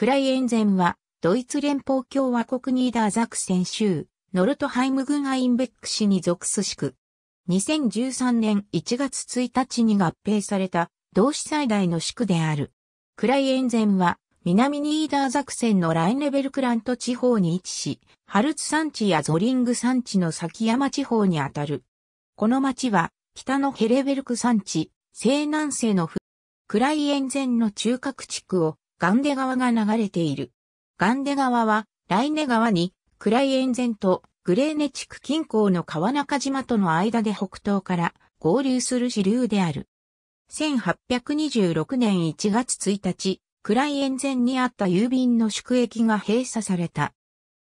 クライエンゼンは、ドイツ連邦共和国ニーダーザクセン州、ノルトハイム郡アインベック市に属す市区。2013年1月1日に合併された、同市最大の市区である。クライエンゼンは、南ニーダーザクセンのライネベルクラント地方に位置し、ハルツ山地やゾリング山地の崎山地方にあたる。この町は、北のヘレベルク山地、西南西のフ、クライエンゼンの中核地区をガンデ川が流れている。ガンデ川は、ライネ川に、クライエンゼンとグレーネ地区近郊の川中島との間で北東から合流する支流である。1826年1月1日、クライエンゼンにあった郵便の宿駅が閉鎖された。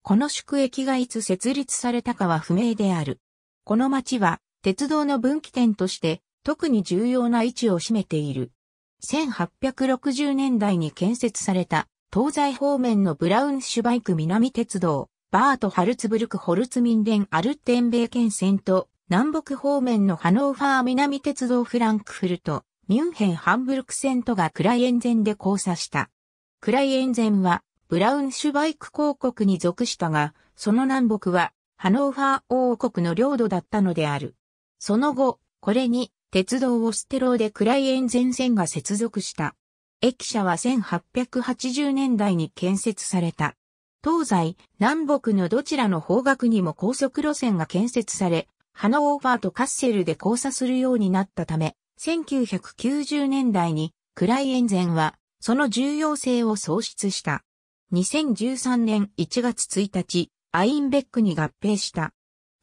この宿駅がいつ設立されたかは不明である。この町は鉄道の分岐点として特に重要な位置を占めている。1860年代に建設された東西方面のブラウンシュバイク南鉄道、バート・ハルツブルク・ホルツミンデン・アルテンベー県線と南北方面のハノーファー南鉄道フランクフルト、ミュンヘン・ハンブルク線とがクライエンゼンで交差した。クライエンゼンはブラウンシュバイク公国に属したが、その南北はハノーファー王国の領土だったのである。その後、これに鉄道オステローでクライエン全線が接続した。駅舎は1880年代に建設された。東西、南北のどちらの方角にも高速路線が建設され、ハノーファーとカッセルで交差するようになったため、1990年代にクライエンゼンはその重要性を創出した。2013年1月1日、アインベックに合併した。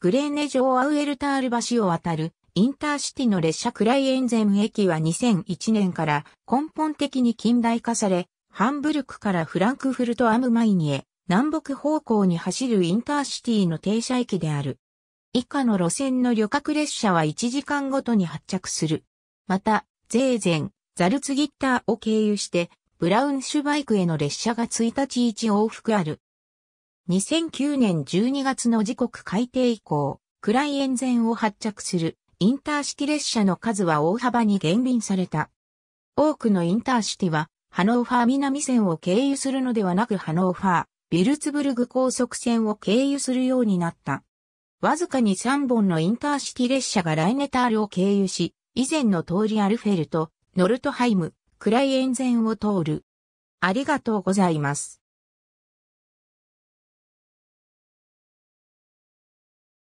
グレーネ城アウエルタール橋を渡るインターシティの列車クライエンゼム駅は2001年から根本的に近代化され、ハンブルクからフランクフルトアムマイニへ南北方向に走るインターシティの停車駅である。以下の路線の旅客列車は1時間ごとに発着する。また、ゼーゼン、ザルツギッターを経由して、ブラウンシュバイクへの列車が1日1往復ある。2009年12月の時刻改定以降、クライエンゼンを発着するインターシティ列車の数は大幅に減便された。多くのインターシティは、ハノーファー南線を経由するのではなくハノーファー、ビルツブルグ高速線を経由するようになった。わずかに3本のインターシティ列車がライネタールを経由し、以前の通りアルフェルト、ノルトハイム、クライエンゼンを通る。ありがとうございます。